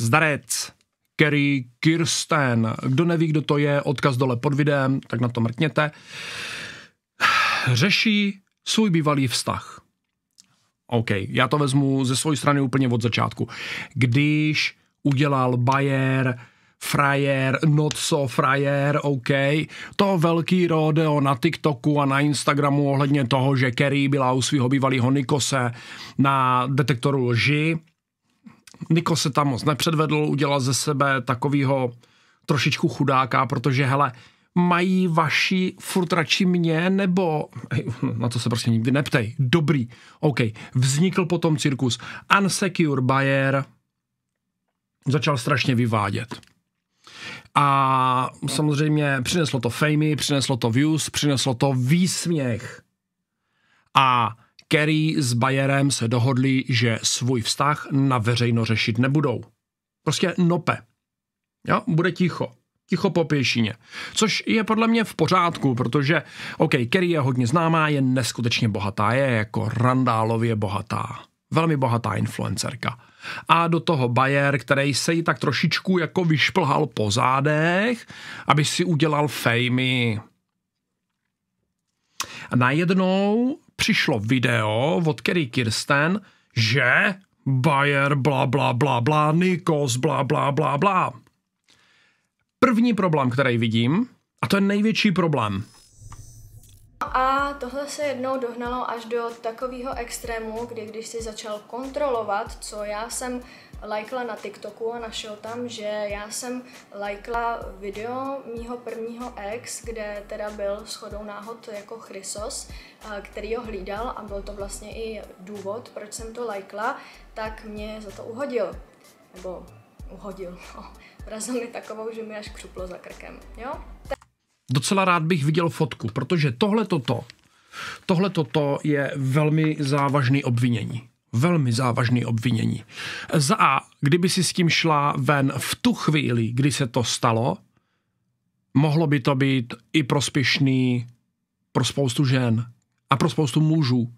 Zdarec! Kerry Kirsten. Kdo neví, kdo to je, odkaz dole pod videem, tak na to mrkněte. Řeší svůj bývalý vztah. OK, já to vezmu ze své strany úplně od začátku. Když udělal Bayer, frajer, not so frajer, OK. To velký rodeo na TikToku a na Instagramu ohledně toho, že Kerry byla u svého bývalého Nikose na detektoru lži Niko se tam moc nepředvedl, udělal ze sebe takovýho trošičku chudáka, protože hele, mají vaši furt radši mě, nebo na to se prostě nikdy neptej. Dobrý, OK. Vznikl potom cirkus Unsecure Bayer, začal strašně vyvádět. A samozřejmě přineslo to fejmy, přineslo to views, přineslo to výsměch. A Kerry s Bayerem se dohodli, že svůj vztah na veřejno řešit nebudou. Prostě nope. Jo, bude ticho. Ticho po pěšině. Což je podle mě v pořádku, protože, OK, Kerry je hodně známá, je neskutečně bohatá, je jako randálově bohatá. Velmi bohatá influencerka. A do toho Bayer, který se ji tak trošičku jako vyšplhal po zádech, aby si udělal fejmy. A najednou přišlo video, od Kerry Kirsten, že Bayer, bla, bla, bla, bla, Nikos, bla, bla, bla, bla. První problém, který vidím, a to je největší problém. A tohle se jednou dohnalo až do takového extrému, kdy když si začal kontrolovat, co já jsem lajkla na TikToku a našel tam, že já jsem lajkla video mýho prvního ex, kde teda byl shodou náhod jako Chrysos, který ho hlídal a byl to vlastně i důvod, proč jsem to lajkla, tak mě za to uhodil. Nebo uhodil. No. Vrazil mi takovou, že mi až křuplo za krkem. Jo? Docela rád bych viděl fotku, protože tohle toto, tohle toto je velmi závažný obvinění velmi závažný obvinění. Za A, kdyby si s tím šla ven v tu chvíli, kdy se to stalo, mohlo by to být i prospěšný pro spoustu žen a pro spoustu mužů,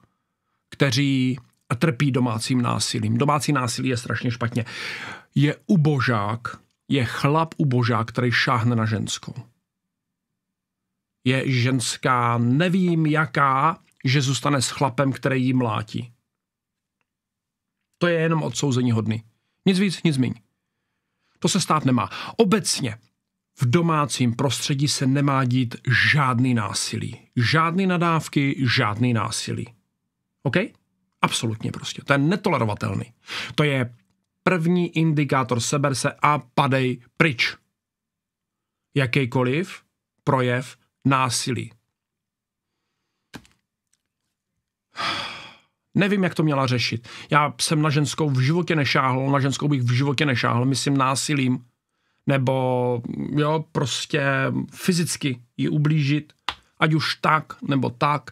kteří trpí domácím násilím. Domácí násilí je strašně špatně. Je ubožák, je chlap ubožák, který šáhne na ženskou. Je ženská, nevím jaká, že zůstane s chlapem, který jí mlátí. To je jenom odsouzení hodný. Nic víc, nic míň. To se stát nemá. Obecně v domácím prostředí se nemá dít žádný násilí. Žádný nadávky, žádný násilí. OK? Absolutně prostě. To je netolerovatelný. To je první indikátor seber se a padej pryč. Jakýkoliv projev násilí. Nevím, jak to měla řešit. Já jsem na ženskou v životě nešáhl, na ženskou bych v životě nešáhl, myslím násilím, nebo jo, prostě fyzicky ji ublížit, ať už tak, nebo tak.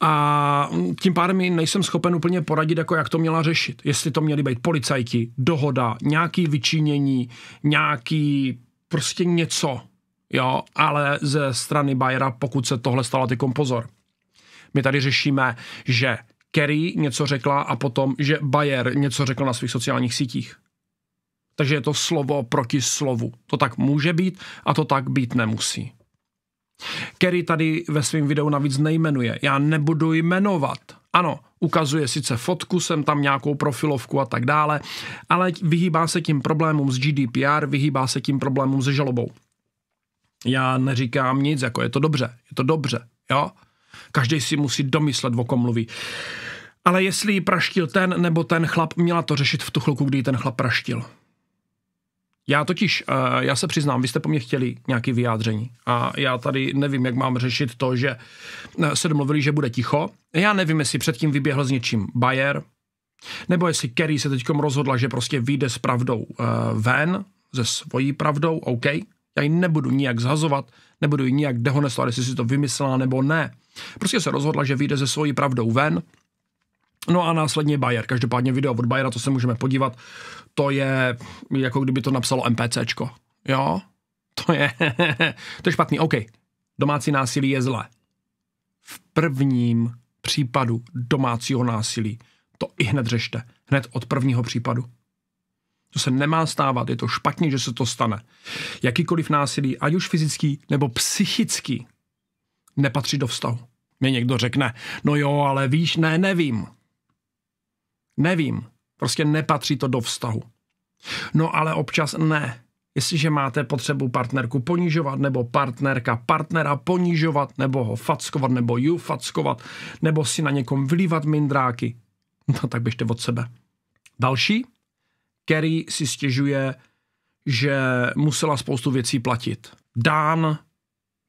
A tím pádem mi nejsem schopen úplně poradit, jako jak to měla řešit. Jestli to měli být policajti, dohoda, nějaký vyčínění, nějaký prostě něco, jo, ale ze strany Bajera, pokud se tohle stalo, ty kompozor. My tady řešíme, že Kerry něco řekla a potom, že Bayer něco řekl na svých sociálních sítích. Takže je to slovo proti slovu. To tak může být a to tak být nemusí. Kerry tady ve svém videu navíc nejmenuje. Já nebudu jmenovat. Ano, ukazuje sice fotku, jsem tam nějakou profilovku a tak dále, ale vyhýbá se tím problémům s GDPR, vyhýbá se tím problémům se žalobou. Já neříkám nic, jako je to dobře, je to dobře, jo? Každý si musí domyslet, o kom mluví. Ale jestli ji praštil ten nebo ten chlap, měla to řešit v tu chvilku, kdy ten chlap praštil. Já totiž, eh, já se přiznám, vy jste po mně chtěli nějaké vyjádření a já tady nevím, jak mám řešit to, že eh, se domluvili, že bude ticho. Já nevím, jestli předtím vyběhl s něčím Bayer, nebo jestli Kerry se teďkom rozhodla, že prostě vyjde s pravdou eh, ven, se svojí pravdou, OK, já ji nebudu nijak zhazovat, nebudu ji nijak dehonestovat, jestli si to vymyslela nebo ne. Prostě se rozhodla, že vyjde se svojí pravdou ven, No a následně Bayer. Každopádně video od Bayera, to se můžeme podívat, to je jako kdyby to napsalo MPCčko. Jo? To je, to je špatný. OK. Domácí násilí je zlé. V prvním případu domácího násilí to i hned řešte. Hned od prvního případu. To se nemá stávat, je to špatně, že se to stane. Jakýkoliv násilí, ať už fyzický nebo psychický, nepatří do vztahu. Mě někdo řekne, no jo, ale víš, ne, nevím. Nevím. Prostě nepatří to do vztahu. No ale občas ne. Jestliže máte potřebu partnerku ponižovat, nebo partnerka partnera ponižovat, nebo ho fackovat, nebo ju fackovat, nebo si na někom vlívat mindráky, no tak běžte od sebe. Další Kerry si stěžuje, že musela spoustu věcí platit. Dan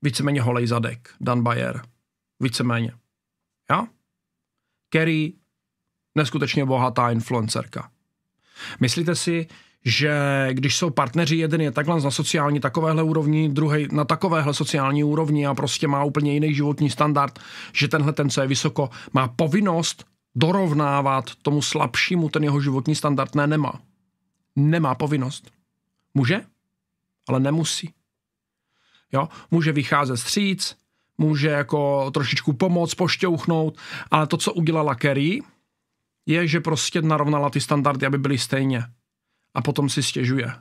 víceméně holej zadek. Dan Bayer. Víceméně. Ja? Kerry neskutečně bohatá influencerka. Myslíte si, že když jsou partneři, jeden je takhle na sociální takovéhle úrovni, druhý na takovéhle sociální úrovni a prostě má úplně jiný životní standard, že tenhle ten, co je vysoko, má povinnost dorovnávat tomu slabšímu ten jeho životní standard, ne, nemá nemá povinnost. Může, ale nemusí. Jo? Může vycházet stříc, může jako trošičku pomoct, pošťouchnout, ale to, co udělala Kerry, je, že prostě narovnala ty standardy, aby byly stejně. A potom si stěžuje.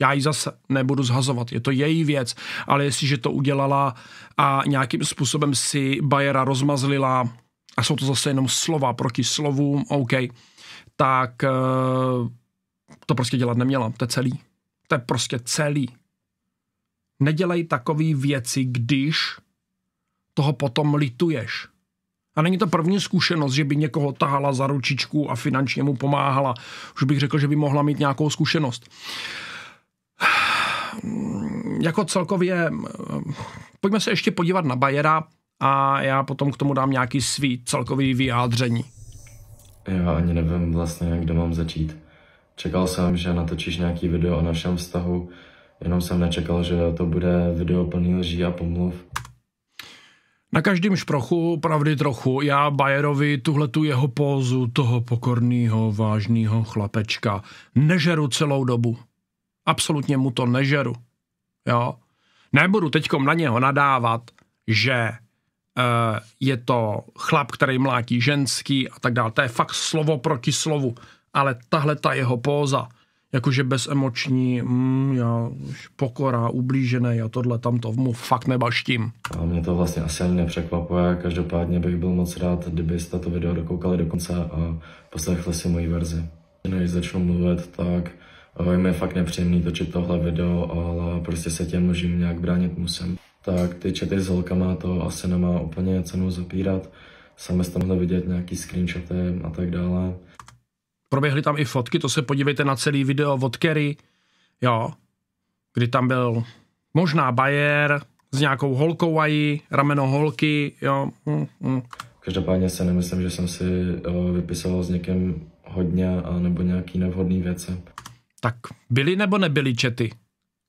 Já ji zase nebudu zhazovat, je to její věc, ale jestliže to udělala a nějakým způsobem si Bayera rozmazlila, a jsou to zase jenom slova proti slovům, OK, tak eh, to prostě dělat neměla. To je celý. To je prostě celý. Nedělej takové věci, když toho potom lituješ. A není to první zkušenost, že by někoho tahala za ručičku a finančně mu pomáhala. Už bych řekl, že by mohla mít nějakou zkušenost. Jako celkově, pojďme se ještě podívat na Bayera a já potom k tomu dám nějaký svý celkový vyjádření. Já ani nevím vlastně, kde mám začít. Čekal jsem, že natočíš nějaký video o našem vztahu, jenom jsem nečekal, že to bude video plný lží a pomluv. Na každém šprochu pravdy trochu. Já Bajerovi tu jeho pózu toho pokorného, vážného chlapečka nežeru celou dobu. Absolutně mu to nežeru. Jo? Nebudu teďkom na něho nadávat, že e, je to chlap, který mlátí ženský a tak dále. To je fakt slovo proti slovu ale tahle ta jeho póza, jakože bezemoční, mm, já pokora, ublížený a tohle tamto, mu fakt nebaštím. A mě to vlastně asi ani nepřekvapuje, každopádně bych byl moc rád, kdybyste to video dokoukali do konce a poslechli si moji verzi. Než začnu mluvit, tak eh, je mi fakt nepříjemný točit tohle video, ale prostě se těm mužím nějak bránit musím. Tak ty čety s holkama to asi nemá úplně cenu zapírat, sami jste mohli vidět nějaký screenshoty a tak dále. Proběhly tam i fotky, to se podívejte na celý video od Kerry, jo, kdy tam byl možná Bayer s nějakou holkou ají, rameno holky, jo. Mm, mm. Každopádně se nemyslím, že jsem si eh, vypisoval s někým hodně a nebo nějaký nevhodný věc. Tak byly nebo nebyly čety?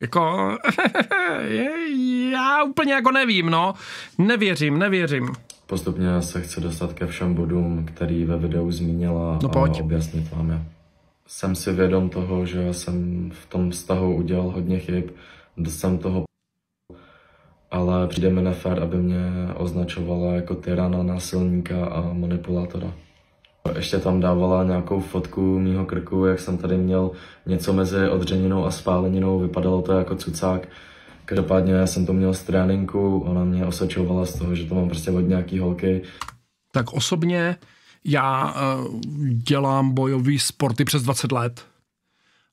Jako, já úplně jako nevím, no. Nevěřím, nevěřím. Postupně se chci dostat ke všem bodům, který ve videu zmínila no pojď. a objasnit vám je. Jsem si vědom toho, že jsem v tom vztahu udělal hodně chyb, jsem toho ale přijde mi nefér, aby mě označovala jako tyrana, násilníka a manipulátora. Ještě tam dávala nějakou fotku mýho krku, jak jsem tady měl něco mezi odřeninou a spáleninou, vypadalo to jako cucák. Každopádně já jsem to měl z tréninku, ona mě osočovala z toho, že to mám prostě od nějaký holky. Tak osobně já eh, dělám bojový sporty přes 20 let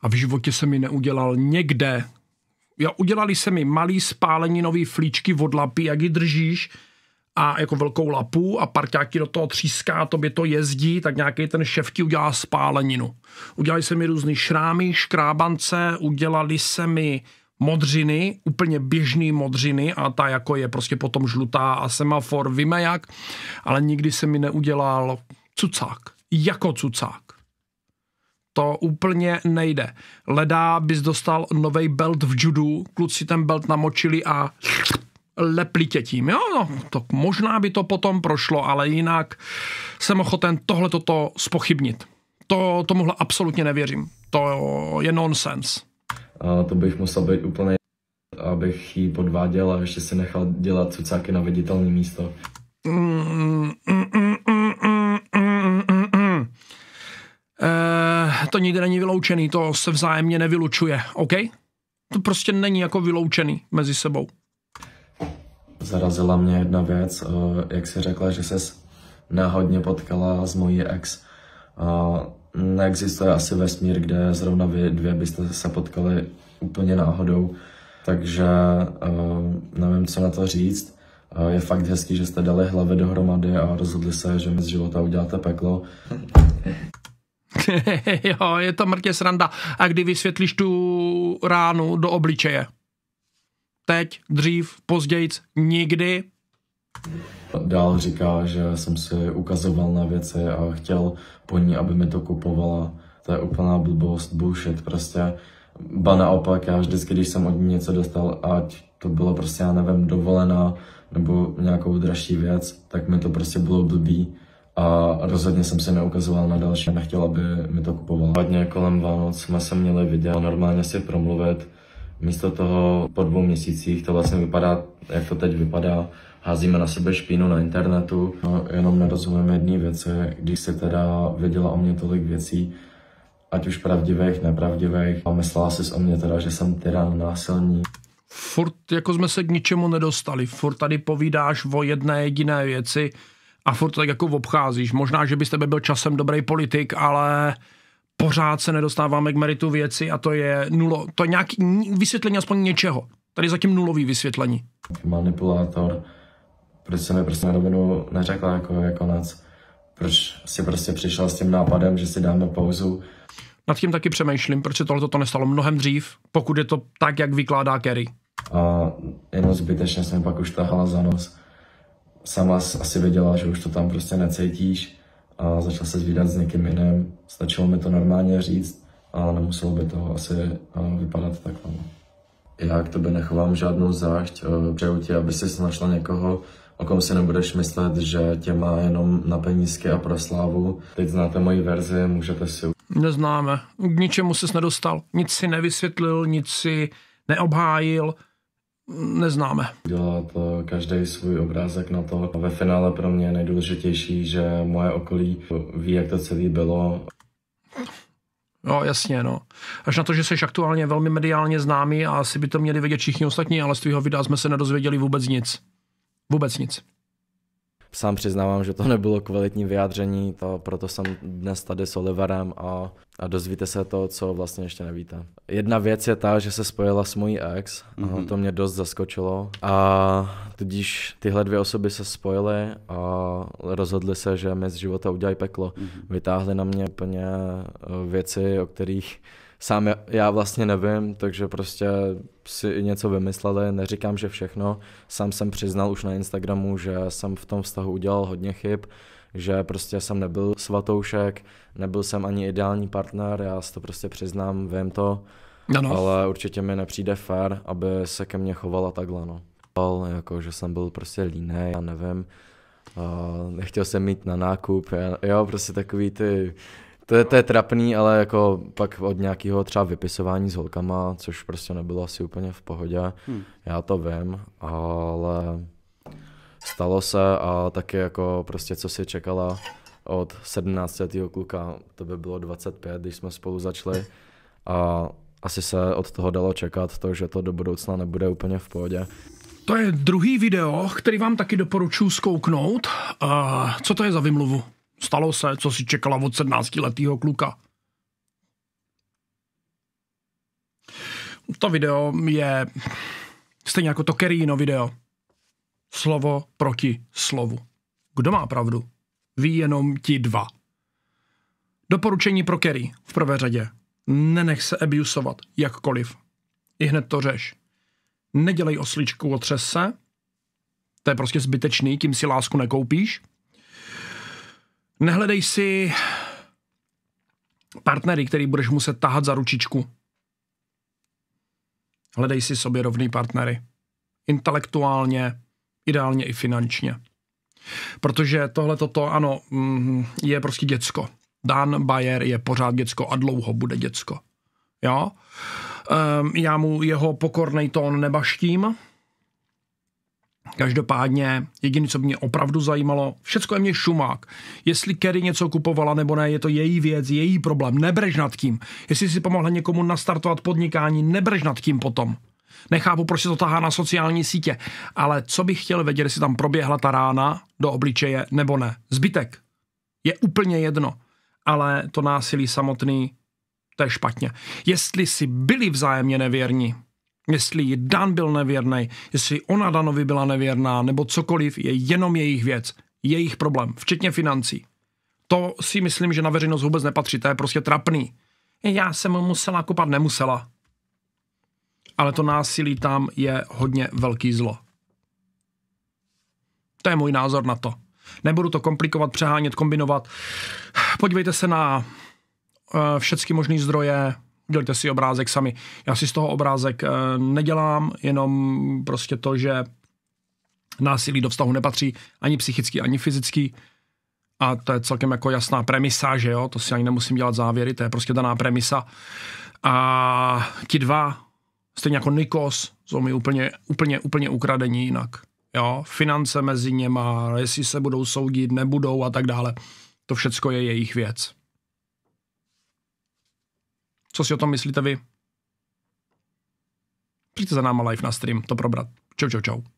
a v životě se mi neudělal někde. Jo, udělali se mi malý spálení nový flíčky od lapy, jak ji držíš, a jako velkou lapu a parťáky do toho tříská, tobě to jezdí, tak nějaký ten šef ti udělá spáleninu. Udělali se mi různý šrámy, škrábance, udělali se mi modřiny, úplně běžný modřiny a ta jako je prostě potom žlutá a semafor, víme jak, ale nikdy se mi neudělal cucák, jako cucák. To úplně nejde. Ledá bys dostal nový belt v judu, kluci ten belt namočili a lepli tě tím. Jo, no, to možná by to potom prošlo, ale jinak jsem ochoten tohle toto spochybnit. To, tomuhle absolutně nevěřím. To je nonsense a to bych musel být úplně abych ji podváděl a ještě si nechal dělat cucáky na viditelné místo. Eh, to nikdy není vyloučený, to se vzájemně nevylučuje, OK? To prostě není jako vyloučený mezi sebou. Zarazila mě jedna věc, eh, jak si řekla, že ses náhodně potkala s mojí ex. Eh, neexistuje asi vesmír, kde zrovna vy dvě byste se potkali úplně náhodou, takže uh, nevím, co na to říct. Uh, je fakt hezký, že jste dali hlavy dohromady a rozhodli se, že mi z života uděláte peklo. jo, je to mrtě sranda. A kdy vysvětlíš tu ránu do obličeje? Teď, dřív, později, nikdy? Dál říká, že jsem si ukazoval na věci a chtěl po ní, aby mi to kupovala. To je úplná blbost, bullshit prostě. Ba naopak, já vždycky, když jsem od ní něco dostal, ať to bylo prostě, já nevím, dovolená nebo nějakou dražší věc, tak mi to prostě bylo blbý. A rozhodně jsem se neukazoval na další, nechtěl, aby mi to kupoval. Hodně kolem Vánoc jsme se měli vidět a normálně si promluvit. Místo toho po dvou měsících to vlastně vypadá, jak to teď vypadá, házíme na sebe špínu na internetu. No, jenom nerozumím jedné věci, když se teda věděla o mě tolik věcí, ať už pravdivých, nepravdivých, a myslela si o mě teda, že jsem tyran, násilní. furt jako jsme se k ničemu nedostali, furt tady povídáš o jedné jediné věci a furt tak jako obcházíš. Možná, že byste byl časem dobrý politik, ale pořád se nedostáváme k meritu věci a to je nulo, to je nějaký vysvětlení aspoň něčeho. Tady zatím nulový vysvětlení. Manipulátor, proč se mi prostě na rovinu neřekla, jako je konec. Proč si prostě přišla s tím nápadem, že si dáme pauzu. Nad tím taky přemýšlím, proč se tohle to nestalo mnohem dřív, pokud je to tak, jak vykládá Kerry. A jenom zbytečně jsem pak už tahala za nos. Sama asi věděla, že už to tam prostě necítíš a začala se zvídat s někým jiným. Stačilo mi to normálně říct a nemuselo by to asi eh, vypadat takhle. Já k tobě nechovám žádnou zášť, eh, přeju ti, aby si našla někoho, o kom si nebudeš myslet, že tě má jenom na penízky a pro slávu. Teď znáte moji verzi, můžete si... Neznáme. K ničemu jsi nedostal. Nic si nevysvětlil, nic si neobhájil neznáme. Dělá to každý svůj obrázek na to. Ve finále pro mě je nejdůležitější, že moje okolí ví, jak to celé bylo. No jasně, no. Až na to, že jsi aktuálně velmi mediálně známý a asi by to měli vědět všichni ostatní, ale z tvého videa jsme se nedozvěděli vůbec nic. Vůbec nic. Sám přiznávám, že to nebylo kvalitní vyjádření, to proto jsem dnes tady s Oliverem a, a dozvíte se to, co vlastně ještě nevíte. Jedna věc je ta, že se spojila s mojí ex, mm-hmm. a mhm. to mě dost zaskočilo. A tudíž tyhle dvě osoby se spojily a rozhodly se, že mi z života udělají peklo. Mm-hmm. Vytáhli na mě úplně eh, věci, o kterých sám já vlastně nevím, takže prostě si i něco vymysleli, neříkám, že všechno. Sám jsem přiznal už na Instagramu, že jsem v tom vztahu udělal hodně chyb, že prostě jsem nebyl svatoušek, nebyl jsem ani ideální partner, já si to prostě přiznám, vím to, no, no. ale určitě mi nepřijde fér, aby se ke mně chovala takhle, no. Jako, že jsem byl prostě líný, já nevím, uh, nechtěl jsem mít na nákup, já, jo, prostě takový ty to je, to je trapný, ale jako pak od nějakého třeba vypisování s holkama, což prostě nebylo asi úplně v pohodě, hmm. já to vím, ale stalo se a taky jako prostě co si čekala od 17. kluka, to by bylo 25, když jsme spolu začali a asi se od toho dalo čekat to, že to do budoucna nebude úplně v pohodě. To je druhý video, který vám taky doporučuji zkouknout. Uh, co to je za vymluvu? Stalo se, co si čekala od 17-letého kluka. To video je stejně jako to Kerino video. Slovo proti slovu. Kdo má pravdu? Ví jenom ti dva. Doporučení pro Kerry v prvé řadě. Nenech se abusovat, jakkoliv. I hned to řeš. Nedělej osličku, o třese. To je prostě zbytečný, tím si lásku nekoupíš. Nehledej si partnery, který budeš muset tahat za ručičku. Hledej si sobě rovný partnery. Intelektuálně, ideálně i finančně. Protože tohle toto, ano, mm, je prostě děcko. Dan Bayer je pořád děcko a dlouho bude děcko. Jo? Um, já mu jeho pokorný tón nebaštím, Každopádně jediné, co mě opravdu zajímalo, všechno je mě šumák. Jestli Kerry něco kupovala nebo ne, je to její věc, její problém. Nebrež nad tím. Jestli si pomohla někomu nastartovat podnikání, nebrež nad tím potom. Nechápu, proč se to tahá na sociální sítě, ale co bych chtěl vědět, jestli tam proběhla ta rána do obličeje nebo ne. Zbytek je úplně jedno, ale to násilí samotný, to je špatně. Jestli si byli vzájemně nevěrní, Jestli ji Dan byl nevěrný, jestli ona Danovi byla nevěrná, nebo cokoliv, je jenom jejich věc, jejich problém, včetně financí. To si myslím, že na veřejnost vůbec nepatří, to je prostě trapný. Já jsem musela kopat, nemusela. Ale to násilí tam je hodně velký zlo. To je můj názor na to. Nebudu to komplikovat, přehánět, kombinovat. Podívejte se na eh, všechny možné zdroje, udělejte si obrázek sami. Já si z toho obrázek eh, nedělám, jenom prostě to, že násilí do vztahu nepatří ani psychický, ani fyzický. A to je celkem jako jasná premisa, že jo, to si ani nemusím dělat závěry, to je prostě daná premisa. A ti dva, stejně jako Nikos, jsou mi úplně, úplně, úplně ukradení jinak. Jo, finance mezi něma, jestli se budou soudit, nebudou a tak dále. To všecko je jejich věc. Co si o tom myslíte vy? Přijďte za náma live na stream, to probrat. Čau, čau, čau.